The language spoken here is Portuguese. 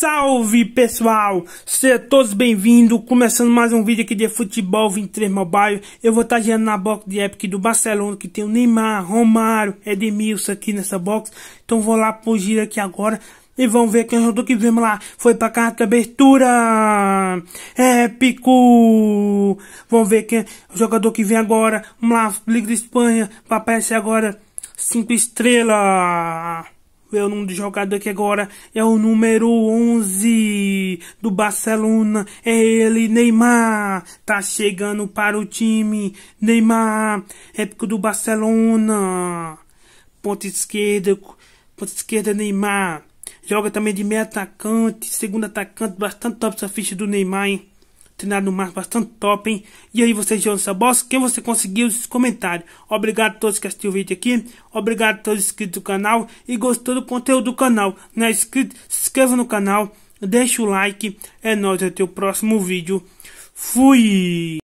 Salve pessoal, sejam todos bem-vindos, começando mais um vídeo aqui de Futebol 23 Mobile Eu vou estar girando na box de Epic do Barcelona, que tem o Neymar, Romário, Edmilson aqui nessa box Então vou lá pro giro aqui agora e vamos ver quem é jogador que vimos lá. Foi pra carta abertura. Épico. Vamos ver quem é o jogador que vem agora. Vamos lá, Liga de Espanha. Vai aparecer agora. 5 estrelas. É o nome do jogador aqui agora é o número 11 do Barcelona. É ele, Neymar. Tá chegando para o time. Neymar, épico do Barcelona. Ponta esquerda, ponta esquerda, é Neymar. Joga também de meio atacante, segundo atacante, bastante top essa ficha do Neymar, hein? treinado no mar bastante top, hein? E aí você, João Sabos, quem você conseguiu esses comentários. Obrigado a todos que assistiram o vídeo aqui, obrigado a todos inscritos do canal e gostou do conteúdo do canal. Não é inscrito? Se inscreva no canal, deixa o like, é nóis até o próximo vídeo. Fui!